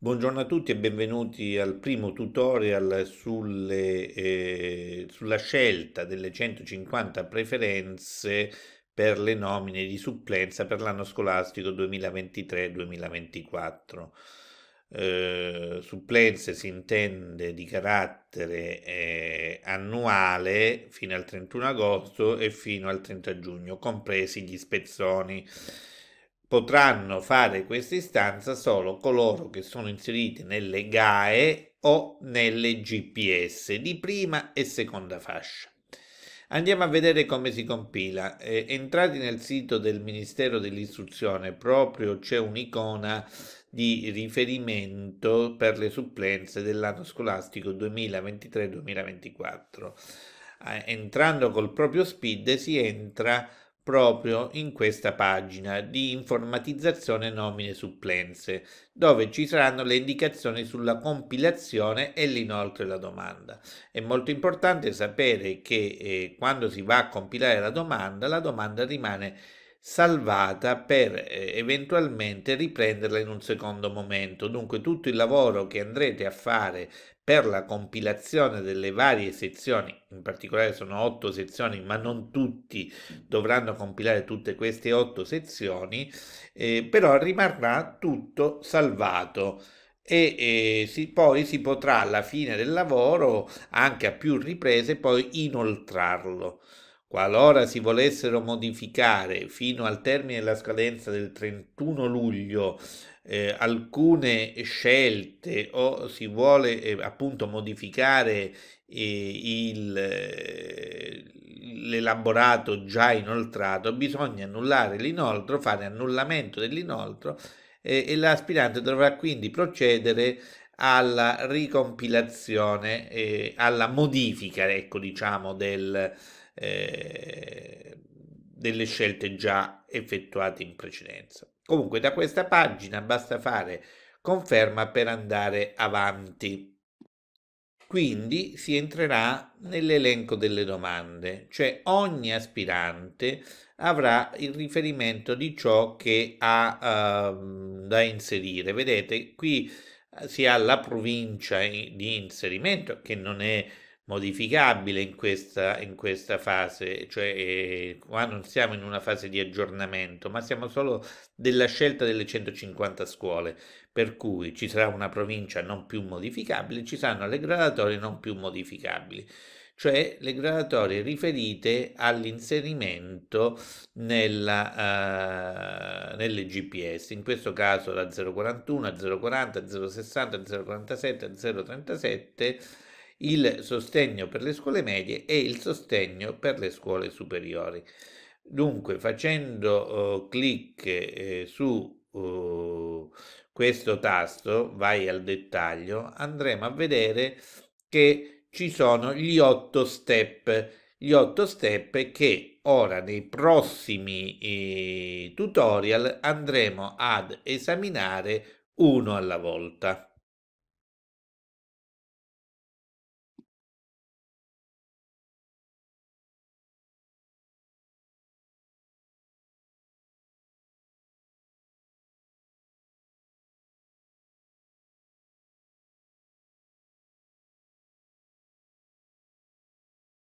Buongiorno a tutti e benvenuti al primo tutorial sulle, eh, sulla scelta delle 150 preferenze per le nomine di supplenza per l'anno scolastico 2023-2024. Eh, supplenze si intende di carattere eh, annuale fino al 31 agosto e fino al 30 giugno, compresi gli spezzoni. Potranno fare questa istanza solo coloro che sono inseriti nelle GAE o nelle GPS di prima e seconda fascia. Andiamo a vedere come si compila. Eh, entrati nel sito del Ministero dell'Istruzione, proprio c'è un'icona di riferimento per le supplenze dell'anno scolastico 2023-2024. Eh, entrando col proprio SPID si entra proprio in questa pagina di informatizzazione nomine supplenze, dove ci saranno le indicazioni sulla compilazione e l'inoltre la domanda. È molto importante sapere che eh, quando si va a compilare la domanda, la domanda rimane salvata per eh, eventualmente riprenderla in un secondo momento. Dunque tutto il lavoro che andrete a fare per la compilazione delle varie sezioni, in particolare sono otto sezioni, ma non tutti dovranno compilare tutte queste otto sezioni, eh, però rimarrà tutto salvato e, eh, si, poi si potrà alla fine del lavoro, anche a più riprese, poi inoltrarlo. Qualora si volessero modificare fino al termine della scadenza del 31 luglio eh, alcune scelte o si vuole eh, appunto modificare eh, il, eh, l'elaborato già inoltrato, bisogna annullare l'inoltro, fare annullamento dell'inoltro e l'aspirante dovrà quindi procedere alla ricompilazione, eh, alla modifica, ecco diciamo, del eh, delle scelte già effettuate in precedenza. Comunque da questa pagina basta fare conferma per andare avanti. Quindi si entrerà nell'elenco delle domande, cioè ogni aspirante avrà il riferimento di ciò che ha uh, da inserire. Vedete, qui si ha la provincia di inserimento che non è modificabile in questa, in questa fase, cioè eh, qua non siamo in una fase di aggiornamento, ma siamo solo della scelta delle 150 scuole, per cui ci sarà una provincia non più modificabile, ci saranno le gradatorie non più modificabili, cioè le gradatorie riferite all'inserimento nella, uh, nelle GPS, in questo caso da 041 a 040, 060, 047, 037 il sostegno per le scuole medie e il sostegno per le scuole superiori. Dunque, facendo uh, clic eh, su uh, questo tasto, vai al dettaglio, andremo a vedere che ci sono gli otto step, gli otto step che ora nei prossimi eh, tutorial andremo ad esaminare uno alla volta.